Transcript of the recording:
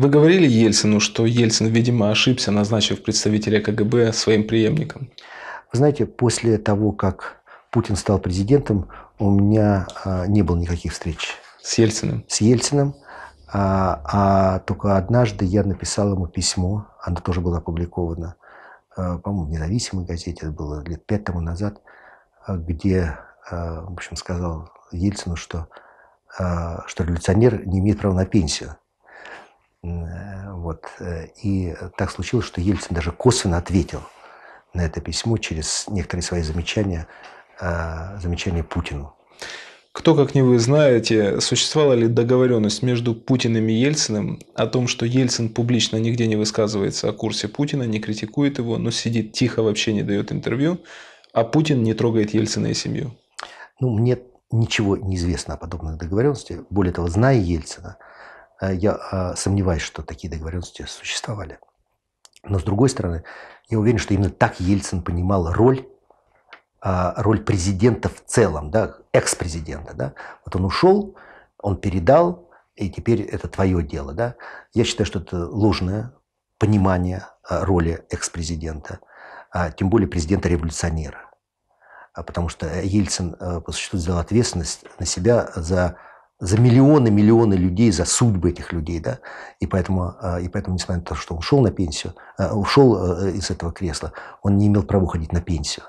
Вы говорили Ельцину, что Ельцин, видимо, ошибся, назначив представителя КГБ своим преемником? Вы знаете, после того, как Путин стал президентом, у меня а, не было никаких встреч. С Ельциным? С Ельциным. А, а только однажды я написал ему письмо, оно тоже было опубликовано, а, по-моему, в независимой газете, это было лет пять тому назад, а, где, в общем, сказал Ельцину, что, что революционер не имеет права на пенсию. Вот. Э, и так случилось, что Ельцин даже косвенно ответил на это письмо через некоторые свои замечания, э, замечания Путину. Кто, как не вы, знаете, существовала ли договоренность между Путиным и Ельциным о том, что Ельцин публично нигде не высказывается о курсе Путина, не критикует его, но сидит тихо, вообще не дает интервью, а Путин не трогает Ельцина и семью? Ну, мне ничего не известно о подобных договоренности. Более того, зная Ельцина, Э, я э, сомневаюсь, что такие договоренности существовали. Но с другой стороны, я уверен, что именно так Ельцин понимал роль э, роль президента в целом, да, экс-президента. Да? Вот он ушел, он передал, и теперь это твое дело. Да? Я считаю, что это ложное понимание роли экс-президента, а тем более президента-революционера. Потому что Ельцин по существу взял ответственность на себя за за миллионы-миллионы людей, за судьбы этих людей, да. И поэтому, а, и поэтому, несмотря на то, что ушел на пенсию, а, ушел э, из этого кресла, он не имел права уходить на пенсию.